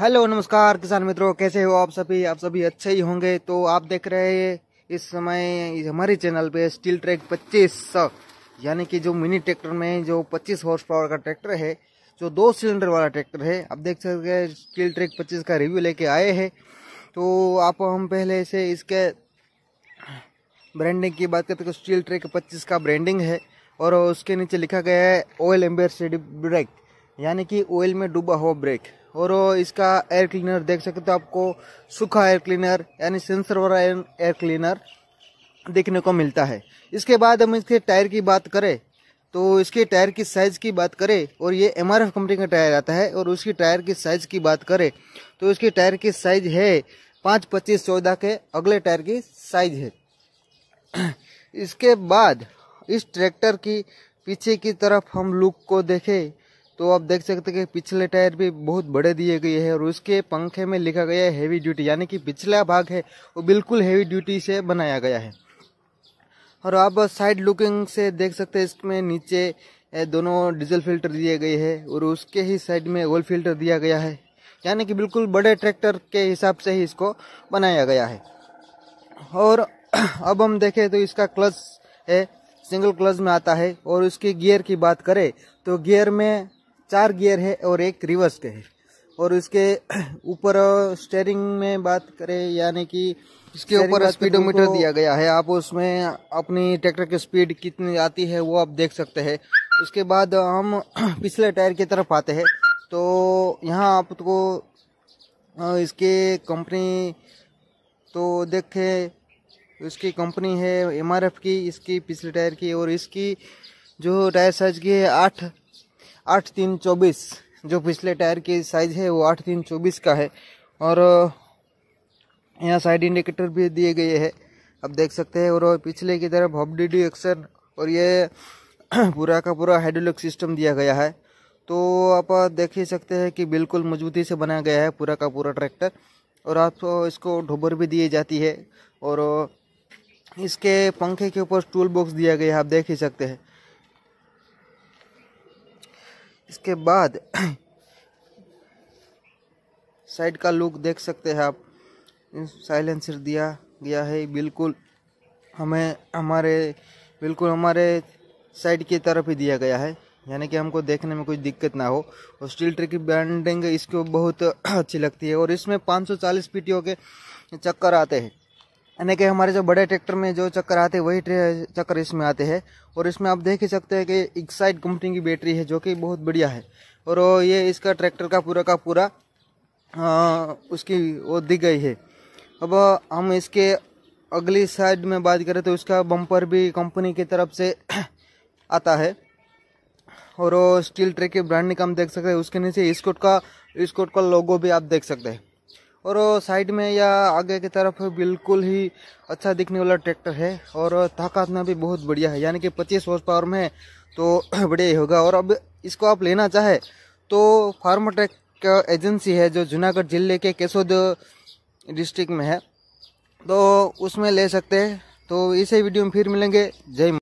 hello नमस्कार किसान मित्रों कैसे हो आप सभी आप सभी अच्छे ही होंगे तो आप देख रहे हैं इस समय हमारे चैनल पे स्टील ट्रैक सौ यानी कि जो मिनी ट्रैक्टर में जो 25 हॉर्स पावर का ट्रैक्टर है जो दो सिलेंडर वाला ट्रैक्टर है आप देख सकते हैं स्टील ट्रैक 25 का रिव्यू लेके आए हैं तो आप हम पहले से इसके ब्रांडिंग की बात करते तो स्टील ट्रैक पच्चीस का ब्रांडिंग है और उसके नीचे लिखा गया है ऑयल एम्बेसिड ब्रेक यानी कि ऑयल में डूबा हुआ ब्रेक और इसका एयर क्लीनर देख सकते हो आपको सूखा एयर क्लीनर यानी सेंसर वाला एयर क्लीनर देखने को मिलता है इसके बाद हम इसके टायर की बात करें तो इसके टायर की साइज़ की बात करें और ये एम कंपनी का टायर आता है और उसकी टायर की साइज़ की बात करें तो इसके टायर की साइज़ है पाँच पच्चीस चौदह के अगले टायर की साइज़ है इसके बाद इस ट्रैक्टर की पीछे की तरफ हम लुक को देखें तो आप देख सकते कि पिछले टायर भी बहुत बड़े दिए गए हैं और उसके पंखे में लिखा गया है हैवी ड्यूटी यानी कि पिछला भाग है वो बिल्कुल हैवी ड्यूटी से बनाया गया है और आप साइड लुकिंग से देख सकते हैं इसमें नीचे दोनों डीजल फिल्टर दिए गए हैं और उसके ही साइड में ऑयल फिल्टर दिया गया है यानी कि बिल्कुल बड़े ट्रैक्टर के हिसाब से ही इसको बनाया गया है और अब हम देखें तो इसका क्लच है सिंगल क्लच में आता है और उसके गियर की बात करें तो गियर में चार गियर है और एक रिवर्स के है और उसके ऊपर स्टेयरिंग में बात करें यानी कि इसके ऊपर स्पीडोमीटर तो दिया गया है आप उसमें अपनी ट्रैक्टर की स्पीड कितनी आती है वो आप देख सकते हैं उसके बाद हम पिछले टायर की तरफ आते हैं तो यहाँ आपको इसके कंपनी तो देखें इसकी कंपनी है एमआरएफ की इसकी पिछले टायर की और इसकी जो टायर साइज की है आठ आठ तीन चौबीस जो पिछले टायर की साइज़ है वो आठ तीन चौबीस का है और यहाँ साइड इंडिकेटर भी दिए गए हैं आप देख सकते हैं और पिछले की तरफ हब डी डी एक्शन और ये पूरा का पूरा हाइड्रोलिक सिस्टम दिया गया है तो आप देख ही सकते हैं कि बिल्कुल मजबूती से बनाया गया है पूरा का पूरा ट्रैक्टर और आप इसको ढोबर भी दिए जाती है और इसके पंखे के ऊपर टूल बॉक्स दिया गया है आप देख ही सकते हैं इसके बाद साइड का लुक देख सकते हैं आप साइलेंसर दिया गया है बिल्कुल हमें हमारे बिल्कुल हमारे साइड की तरफ ही दिया गया है यानी कि हमको देखने में कोई दिक्कत ना हो और स्टील ट्रे की बैंडिंग इसको बहुत अच्छी लगती है और इसमें 540 पीटीओ के चक्कर आते हैं यानी कि हमारे जो बड़े ट्रैक्टर में जो चक्कर आते हैं वही चक्कर इसमें आते हैं और इसमें आप देख ही सकते हैं कि एक्साइड कंपनी की बैटरी है जो कि बहुत बढ़िया है और ये इसका ट्रैक्टर का पूरा का पूरा आ, उसकी वो दी गई है अब हम इसके अगली साइड में बात करें तो इसका बम्पर भी कंपनी की तरफ से आता है और स्टील ट्रे की ब्रांड हम देख सकते हैं उसके नीचे स्कोट का स्कोट का लोगो भी आप देख सकते हैं और साइड में या आगे की तरफ बिल्कुल ही अच्छा दिखने वाला ट्रैक्टर है और ताकत में भी बहुत बढ़िया है यानी कि पच्चीस हॉर्स पावर में तो बढ़िया ही होगा और अब इसको आप लेना चाहे तो फार्म ट्रैक एजेंसी है जो जूनागढ़ जिले के केसोद डिस्ट्रिक्ट में है तो उसमें ले सकते हैं तो इसी वीडियो में फिर मिलेंगे जय